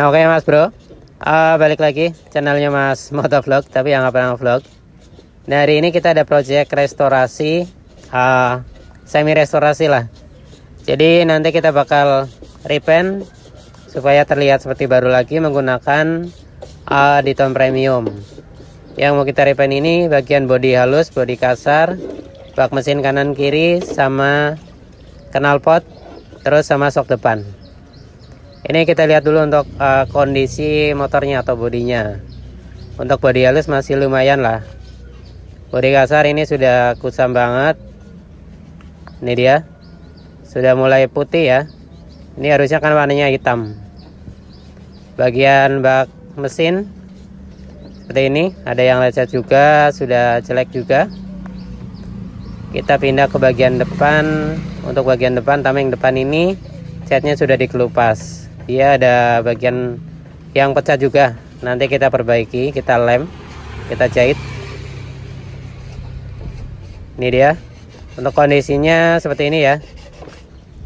Nah oke okay, mas bro, uh, balik lagi channelnya mas motovlog tapi yang pernah vlog. Nah hari ini kita ada project restorasi, uh, eh, semi restorasi lah. Jadi nanti kita bakal repaint supaya terlihat seperti baru lagi menggunakan uh, di premium. Yang mau kita repaint ini bagian body halus, body kasar, bak mesin kanan kiri sama pot, terus sama sok depan ini kita lihat dulu untuk uh, kondisi motornya atau bodinya untuk bodi halus masih lumayan lah bodi kasar ini sudah kusam banget ini dia sudah mulai putih ya ini harusnya kan warnanya hitam bagian bak mesin seperti ini ada yang lecet juga sudah jelek juga kita pindah ke bagian depan untuk bagian depan tameng depan ini catnya sudah dikelupas dia ada bagian yang pecah juga nanti kita perbaiki kita lem kita jahit ini dia untuk kondisinya seperti ini ya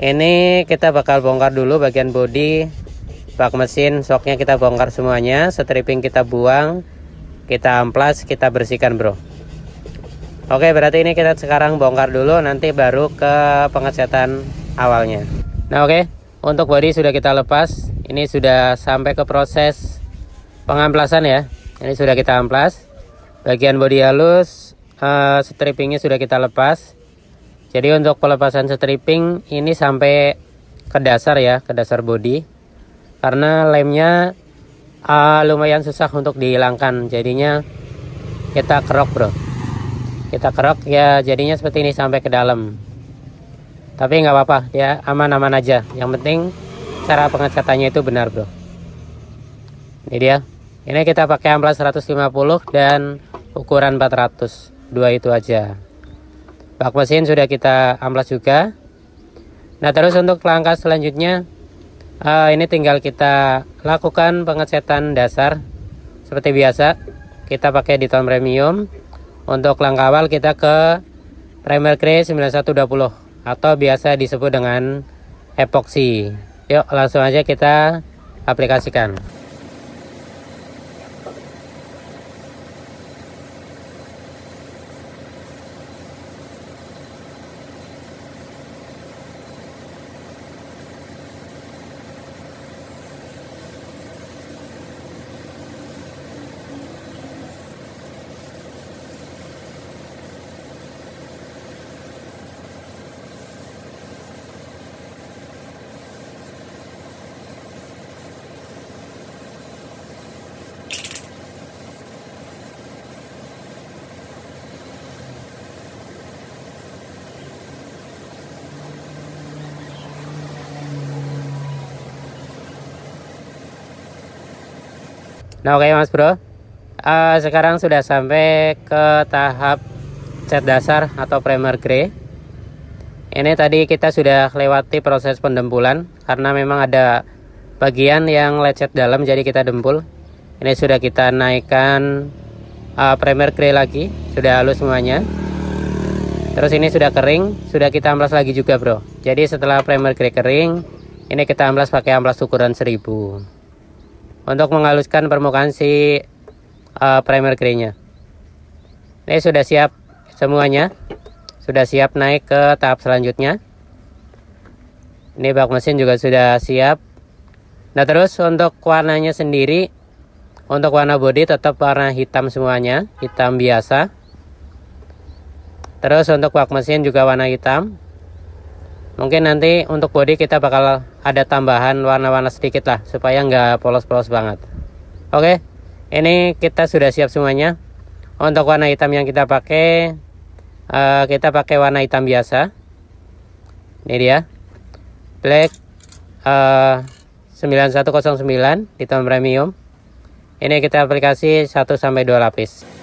ini kita bakal bongkar dulu bagian body bak mesin soknya kita bongkar semuanya stripping kita buang kita amplas kita bersihkan bro oke berarti ini kita sekarang bongkar dulu nanti baru ke pengecatan awalnya nah oke untuk bodi sudah kita lepas. Ini sudah sampai ke proses pengamplasan ya. Ini sudah kita amplas. Bagian bodi halus uh, strippingnya sudah kita lepas. Jadi untuk pelepasan stripping ini sampai ke dasar ya, ke dasar bodi. Karena lemnya uh, lumayan susah untuk dihilangkan, jadinya kita kerok bro. Kita kerok ya jadinya seperti ini sampai ke dalam tapi nggak apa-apa ya aman-aman aja yang penting cara pengecatannya itu benar bro ini dia ini kita pakai amplas 150 dan ukuran 400 dua itu aja bak mesin sudah kita amplas juga nah terus untuk langkah selanjutnya uh, ini tinggal kita lakukan pengecatan dasar seperti biasa kita pakai di tone premium untuk langkah awal kita ke primer Grey 9120 atau biasa disebut dengan epoksi. Yuk, langsung aja kita aplikasikan. Nah oke okay, mas bro, uh, sekarang sudah sampai ke tahap cat dasar atau primer grey. Ini tadi kita sudah lewati proses pendempulan karena memang ada bagian yang lecet dalam jadi kita dempul. Ini sudah kita naikkan uh, primer grey lagi, sudah halus semuanya. Terus ini sudah kering, sudah kita amplas lagi juga bro. Jadi setelah primer grey kering, ini kita amplas pakai amplas ukuran 1000 untuk menghaluskan permukaan si uh, primer grey-nya. ini sudah siap semuanya sudah siap naik ke tahap selanjutnya ini bak mesin juga sudah siap nah terus untuk warnanya sendiri untuk warna body tetap warna hitam semuanya hitam biasa terus untuk bak mesin juga warna hitam mungkin nanti untuk body kita bakal ada tambahan warna-warna sedikit lah supaya nggak polos-polos banget oke ini kita sudah siap semuanya untuk warna hitam yang kita pakai uh, kita pakai warna hitam biasa ini dia black uh, 9109 hitam premium ini kita aplikasi 1 sampai 2 lapis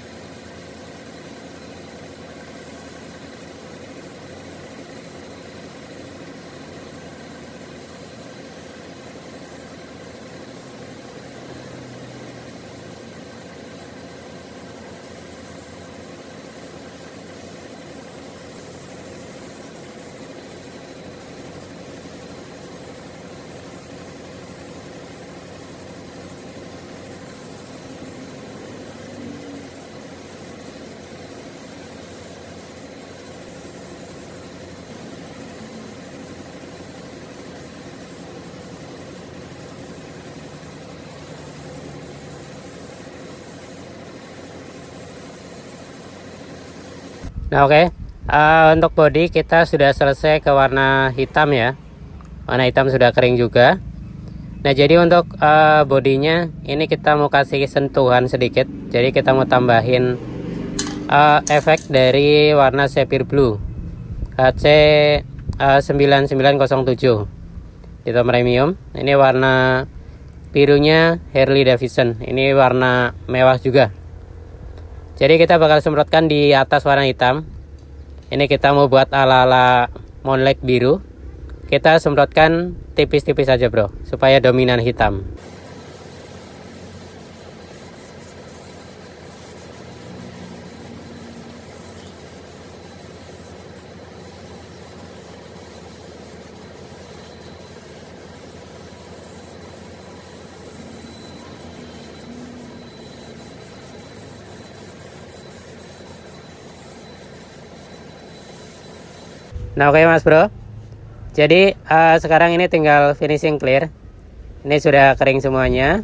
Nah oke, okay. uh, eh, untuk body kita sudah selesai ke warna hitam ya. Warna hitam sudah kering juga. Nah jadi untuk uh, bodinya ini kita mau kasih sentuhan sedikit. Jadi kita mau tambahin uh, efek dari warna sepir blue HC uh, 9907 itu premium. Ini warna birunya Harley Davidson. Ini warna mewah juga jadi kita bakal semprotkan di atas warna hitam ini kita mau buat ala-ala monlek biru kita semprotkan tipis-tipis aja bro supaya dominan hitam Nah oke okay, mas bro Jadi uh, sekarang ini tinggal finishing clear Ini sudah kering semuanya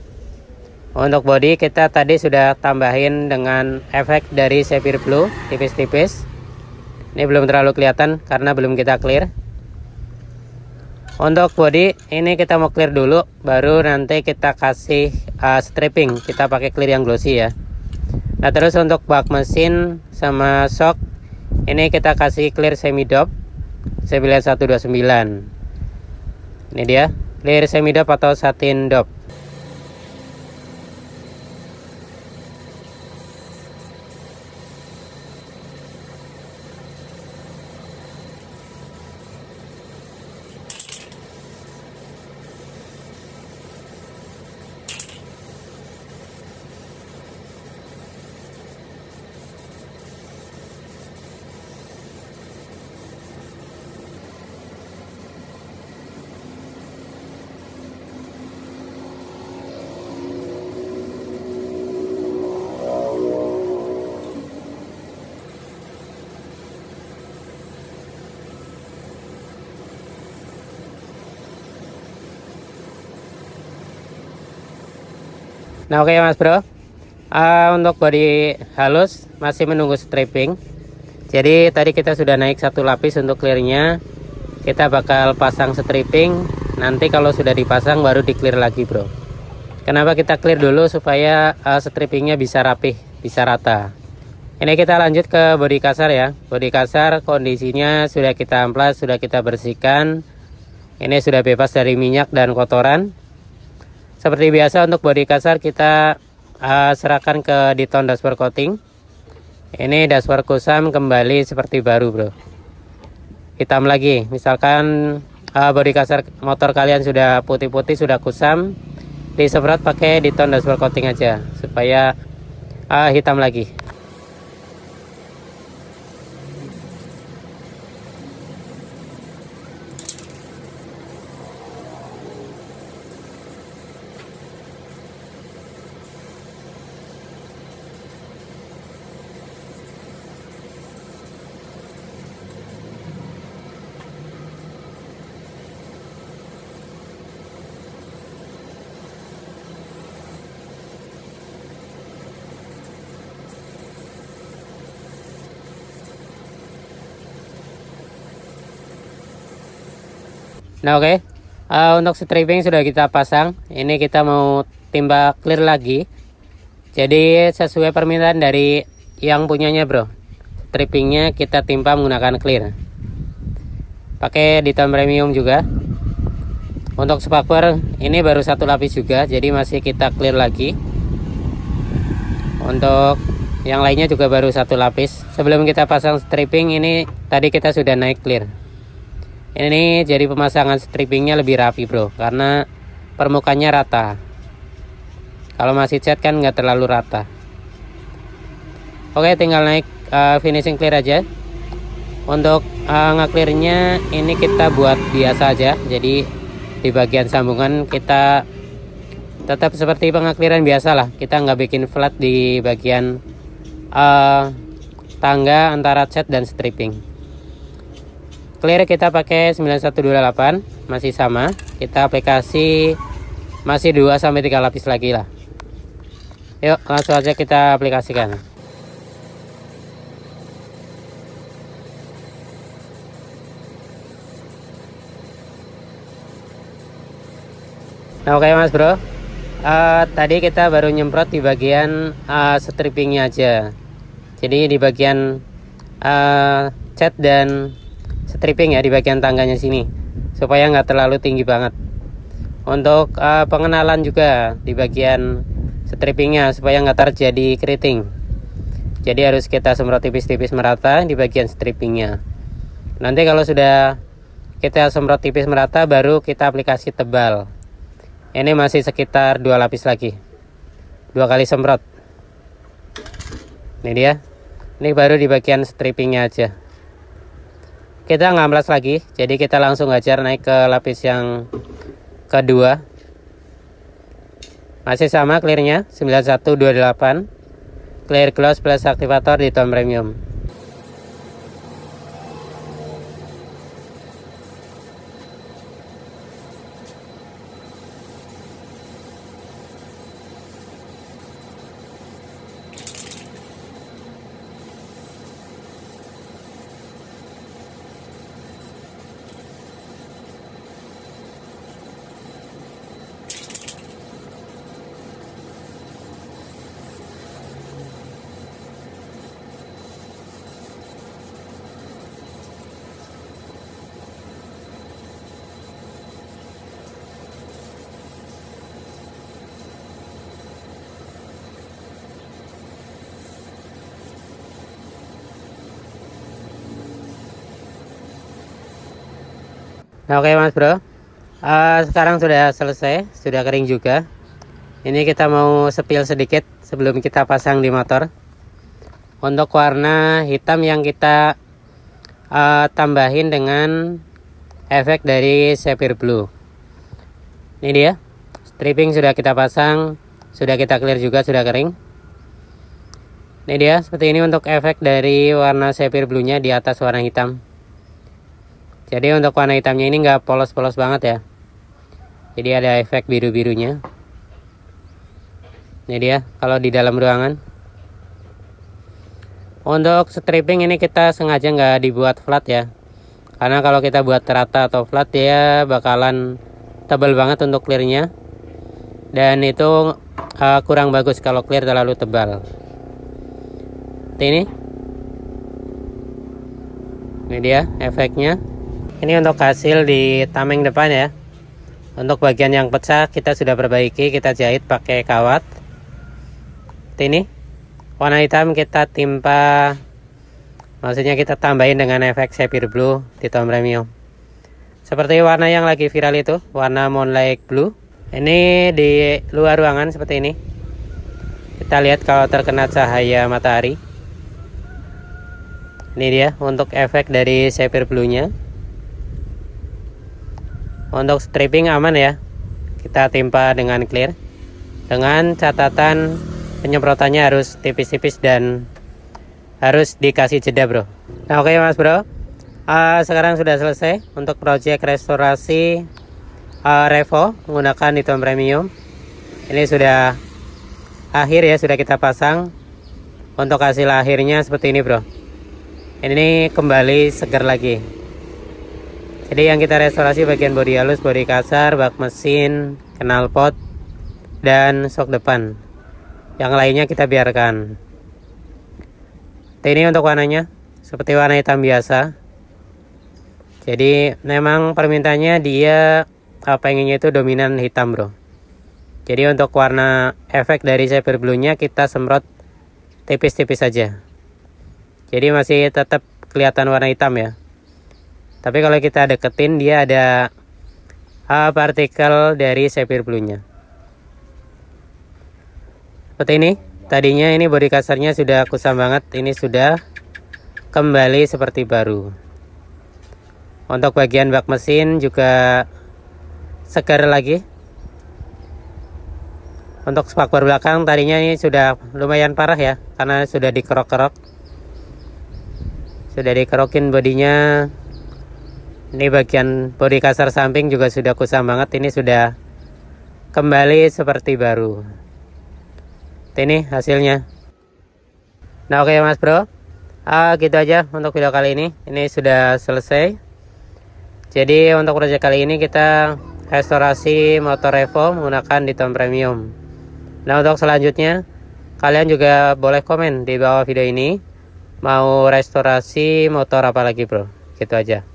Untuk body kita tadi sudah tambahin dengan efek dari Sapphire Blue Tipis-tipis Ini belum terlalu kelihatan karena belum kita clear Untuk body ini kita mau clear dulu Baru nanti kita kasih uh, stripping Kita pakai clear yang glossy ya Nah terus untuk bak mesin sama shock Ini kita kasih clear semi dope saya sembilan. ini dia lir semidop atau satin dop Nah oke okay, mas bro uh, Untuk body halus masih menunggu stripping Jadi tadi kita sudah naik satu lapis untuk clearnya Kita bakal pasang stripping Nanti kalau sudah dipasang baru di clear lagi bro Kenapa kita clear dulu supaya uh, strippingnya bisa rapih Bisa rata ini kita lanjut ke body kasar ya Body kasar kondisinya sudah kita amplas sudah kita bersihkan ini sudah bebas dari minyak dan kotoran seperti biasa untuk bodi kasar kita uh, serahkan ke Diton dashboard coating. Ini dashboard kusam kembali seperti baru, Bro. Hitam lagi. Misalkan uh, bodi kasar motor kalian sudah putih-putih, sudah kusam, disemprot pakai Diton dashboard coating aja supaya uh, hitam lagi. Nah oke, okay. uh, eh, untuk stripping sudah kita pasang. Ini kita mau timba clear lagi. Jadi sesuai permintaan dari yang punyanya bro. Strippingnya kita timpa menggunakan clear. Pakai di tone premium juga. Untuk spakbor ini baru satu lapis juga, jadi masih kita clear lagi. Untuk yang lainnya juga baru satu lapis. Sebelum kita pasang stripping ini tadi kita sudah naik clear ini jadi pemasangan strippingnya lebih rapi bro karena permukaannya rata kalau masih cat kan nggak terlalu rata oke tinggal naik uh, finishing clear aja untuk uh, eh, ngeklirnya ini kita buat biasa aja jadi di bagian sambungan kita tetap seperti pengakliran biasa lah kita nggak bikin flat di bagian uh, tangga antara cat dan stripping clear kita pakai 9128 masih sama kita aplikasi masih 2 sampai 3 lapis lagi lah yuk langsung aja kita aplikasikan nah oke okay, mas bro uh, tadi kita baru nyemprot di bagian uh, eh, strippingnya aja jadi di bagian uh, eh, cat dan stripping ya di bagian tangganya sini supaya nggak terlalu tinggi banget untuk uh, pengenalan juga di bagian strippingnya supaya nggak terjadi keriting jadi harus kita semprot tipis-tipis merata di bagian strippingnya nanti kalau sudah kita semprot tipis merata baru kita aplikasi tebal ini masih sekitar dua lapis lagi dua kali semprot ini dia ini baru di bagian strippingnya aja kita ngamblas lagi jadi kita langsung ngajar naik ke lapis yang kedua masih sama clearnya 9128 clear close plus aktivator di tone premium Nah, oke okay, Mas Bro. Uh, sekarang sudah selesai, sudah kering juga. Ini kita mau sepil sedikit sebelum kita pasang di motor. Untuk warna hitam yang kita uh, tambahin dengan efek dari sapphire blue. Ini dia. Stripping sudah kita pasang, sudah kita clear juga, sudah kering. Ini dia, seperti ini untuk efek dari warna sapphire blue-nya di atas warna hitam jadi untuk warna hitamnya ini nggak polos-polos banget ya jadi ada efek biru-birunya ini dia kalau di dalam ruangan untuk stripping ini kita sengaja nggak dibuat flat ya karena kalau kita buat rata atau flat ya bakalan tebal banget untuk clearnya dan itu uh, kurang bagus kalau clear terlalu tebal ini ini dia efeknya ini untuk hasil di tameng depan ya untuk bagian yang pecah kita sudah perbaiki kita jahit pakai kawat seperti ini warna hitam kita timpa maksudnya kita tambahin dengan efek sapphire blue di tone premium seperti warna yang lagi viral itu warna moonlight blue ini di luar ruangan seperti ini kita lihat kalau terkena cahaya matahari ini dia untuk efek dari sapphire blue nya untuk stripping aman ya. Kita timpa dengan clear. Dengan catatan penyemprotannya harus tipis-tipis dan harus dikasih jeda, Bro. Nah, oke okay, Mas Bro. Uh, sekarang sudah selesai untuk proyek restorasi uh, Revo menggunakan Niton Premium. Ini sudah akhir ya, sudah kita pasang. Untuk hasil akhirnya seperti ini, Bro. Ini kembali segar lagi jadi yang kita restorasi bagian bodi halus bodi kasar bak mesin knalpot dan sok depan yang lainnya kita biarkan ini untuk warnanya seperti warna hitam biasa jadi memang permintaannya dia apa eh, inginnya itu dominan hitam bro jadi untuk warna efek dari cyber blue nya kita semprot tipis-tipis saja jadi masih tetap kelihatan warna hitam ya tapi kalau kita deketin dia ada uh, partikel dari sapphire blue seperti ini tadinya ini body kasarnya sudah kusam banget ini sudah kembali seperti baru untuk bagian bak mesin juga segar lagi untuk spakbor belakang tadinya ini sudah lumayan parah ya karena sudah dikerok-kerok sudah dikerokin bodinya ini bagian bodi kasar samping juga sudah kusam banget ini sudah kembali seperti baru ini hasilnya nah oke okay, mas bro uh, gitu aja untuk video kali ini ini sudah selesai jadi untuk proyek kali ini kita restorasi motor Revo menggunakan Diton Premium nah untuk selanjutnya kalian juga boleh komen di bawah video ini mau restorasi motor apa lagi bro gitu aja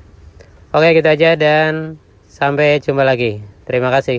Oke, gitu aja dan sampai jumpa lagi. Terima kasih.